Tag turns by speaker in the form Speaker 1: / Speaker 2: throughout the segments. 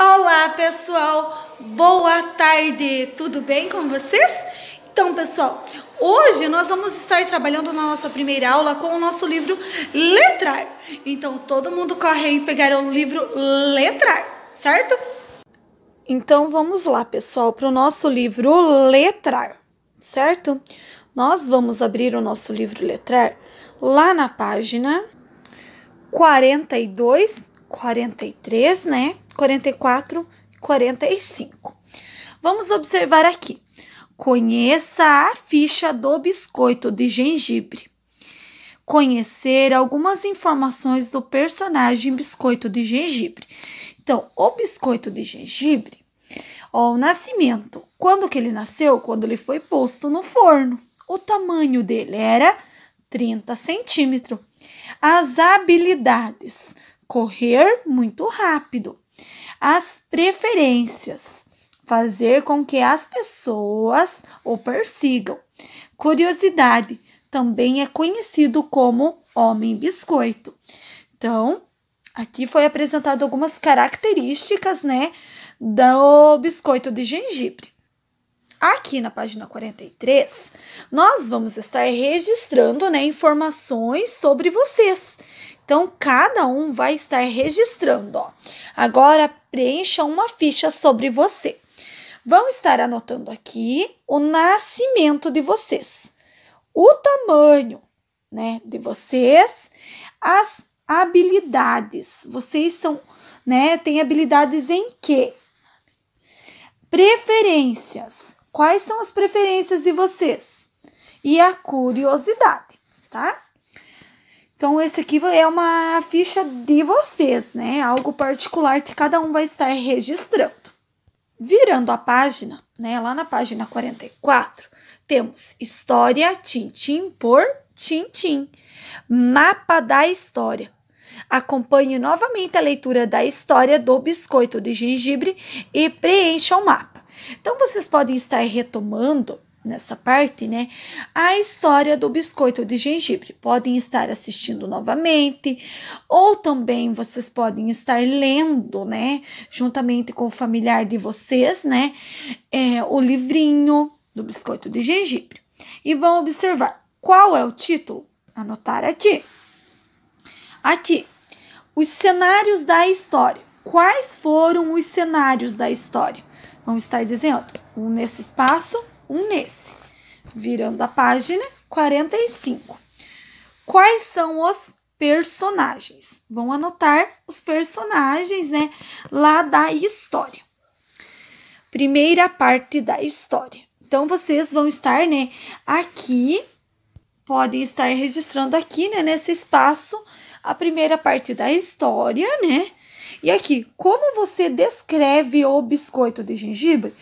Speaker 1: Olá, pessoal! Boa tarde! Tudo bem com vocês? Então, pessoal, hoje nós vamos estar trabalhando na nossa primeira aula com o nosso livro Letrar. Então, todo mundo corre aí pegar o livro Letrar, certo? Então, vamos lá, pessoal, para o nosso livro Letrar, certo? Nós vamos abrir o nosso livro Letrar lá na página 42 43, né? 44 e 45. Vamos observar aqui. Conheça a ficha do biscoito de gengibre. Conhecer algumas informações do personagem biscoito de gengibre. Então, o biscoito de gengibre, ó, o nascimento. Quando que ele nasceu? Quando ele foi posto no forno. O tamanho dele era 30 centímetros. As habilidades correr muito rápido. As preferências fazer com que as pessoas o persigam. Curiosidade também é conhecido como homem biscoito. Então, aqui foi apresentado algumas características, né, do biscoito de gengibre. Aqui na página 43, nós vamos estar registrando, né, informações sobre vocês. Então, cada um vai estar registrando. Ó. Agora, preencha uma ficha sobre você. Vão estar anotando aqui o nascimento de vocês, o tamanho né, de vocês, as habilidades. Vocês são, né, têm habilidades em quê? Preferências. Quais são as preferências de vocês? E a curiosidade, tá? Então, esse aqui é uma ficha de vocês, né? Algo particular que cada um vai estar registrando. Virando a página, né? Lá na página 44, temos história tintim por tintim. Mapa da história. Acompanhe novamente a leitura da história do biscoito de gengibre e preencha o mapa. Então, vocês podem estar retomando nessa parte, né? A história do biscoito de gengibre. Podem estar assistindo novamente, ou também vocês podem estar lendo, né? Juntamente com o familiar de vocês, né? É, o livrinho do biscoito de gengibre. E vão observar qual é o título. Anotar aqui. Aqui, os cenários da história. Quais foram os cenários da história? Vão estar dizendo um nesse espaço, um nesse. Virando a página 45. Quais são os personagens? Vão anotar os personagens, né? Lá da história. Primeira parte da história. Então, vocês vão estar, né? Aqui, podem estar registrando aqui, né? Nesse espaço, a primeira parte da história, né? E aqui, como você descreve o biscoito de gengibre?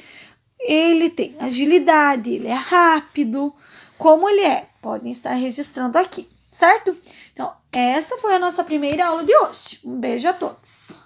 Speaker 1: ele tem agilidade, ele é rápido. Como ele é? Podem estar registrando aqui, certo? Então, essa foi a nossa primeira aula de hoje. Um beijo a todos.